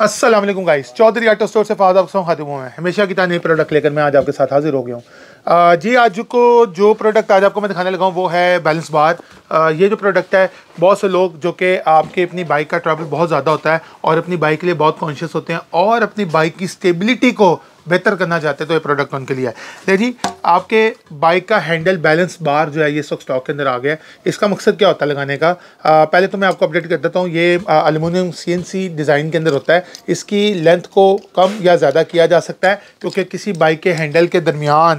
Aslam guys Chaudhary auto store से फाद आपका खातिब हुआ है हमेशा की तरह नए प्रोडक्ट लेकर मैं आज आपके साथ हाजिर हो गया हूँ जी आज को जो प्रोडक्ट आज आपको मैं दिखाने लगा हूँ वो है बैलेंस बार आ, ये जो प्रोडक्ट है बहुत से लोग जो कि आपके अपनी बाइक का ट्रैवल बहुत ज़्यादा होता है और अपनी बाइक के लिए बहुत कॉन्शियस होते हैं और अपनी बाइक की स्टेबिलिटी को बेहतर करना चाहते हैं तो ये प्रोडक्ट उनके लिए है देखिए आपके बाइक का हैंडल बैलेंस बार जो है ये सब स्टॉक के अंदर आ गया है इसका मकसद क्या होता है लगाने का आ, पहले तो मैं आपको अपडेट कर देता हूँ ये अलूमिनियम सी डिज़ाइन के अंदर होता है इसकी लेंथ को कम या ज़्यादा किया जा सकता है क्योंकि किसी बाइक के हैंडल के दरमियान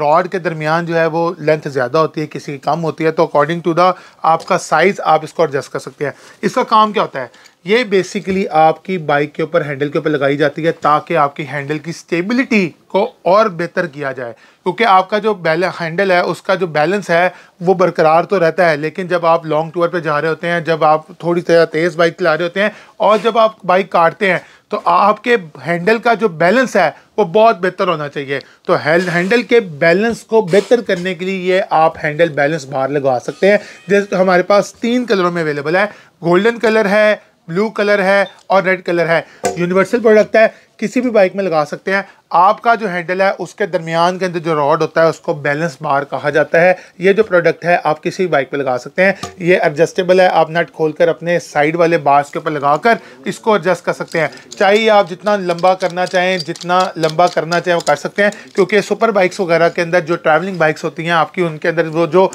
रॉड के दरमियान जो है वो लेंथ ज़्यादा होती है किसी की कम होती है तो अकॉर्डिंग टू द आपका साइज़ आप इसको एडजस्ट कर सकते हैं इसका काम क्या होता है ये बेसिकली आपकी बाइक के ऊपर हैंडल के ऊपर लगाई जाती है ताकि आपकी हैंडल की स्टेबिलिटी को और बेहतर किया जाए क्योंकि आपका जो हैंडल है उसका जो बैलेंस है वो बरकरार तो रहता है लेकिन जब आप लॉन्ग टूर पे जा रहे होते हैं जब आप थोड़ी ज़्यादा तेज़ बाइक चला रहे होते हैं और जब आप बाइक काटते हैं तो आपके हैंडल का जो बैलेंस है वो बहुत बेहतर होना चाहिए तो हैंडल के बैलेंस को बेहतर करने के लिए ये आप हैंडल बैलेंस बाहर लगवा सकते हैं जैसे हमारे पास तीन कलरों में अवेलेबल है गोल्डन कलर है ब्लू कलर है और रेड कलर है यूनिवर्सल प्रोडक्ट है किसी भी बाइक में लगा सकते हैं आपका जो हैंडल है उसके दरमियान के अंदर जो रॉड होता है उसको बैलेंस बार कहा जाता है ये जो प्रोडक्ट है आप किसी भी बाइक पर लगा सकते हैं ये एडजस्टेबल है आप नट खोलकर अपने साइड वाले बार्स के ऊपर लगाकर इसको एडजस्ट कर सकते हैं चाहे आप जितना लंबा करना चाहें जितना लंबा करना चाहें वो कर सकते हैं क्योंकि सुपर बाइक्स वगैरह के अंदर जो ट्रैवलिंग बाइक्स होती हैं आपकी उनके अंदर वो जो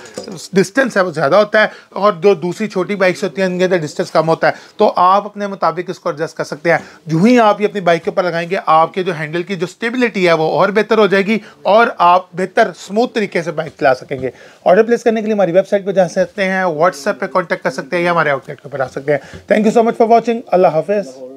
डिस्टेंस है वो ज़्यादा होता है और जो दूसरी छोटी बाइक्स होती हैं उनके अंदर डिस्टेंस कम होता है तो आप अपने मुताबिक इसको एडजस्ट कर सकते हैं जूँ ही आप ये अपनी बाइक के ऊपर लगाएं लगाएंगे आपके जो हैंडल की जो स्टेबिलिटी है वो और बेहतर हो जाएगी और आप बेहतर स्मूथ तरीके से बाइक चला सकेंगे ऑर्डर प्लेस करने के लिए हमारी वेबसाइट पर जा सकते हैं व्हाट्सएप पर कॉन्टैक्ट कर सकते हैं या हमारे आउटलेट पर आ सकते हैं thank you so much for watching अल्लाह हाफिज़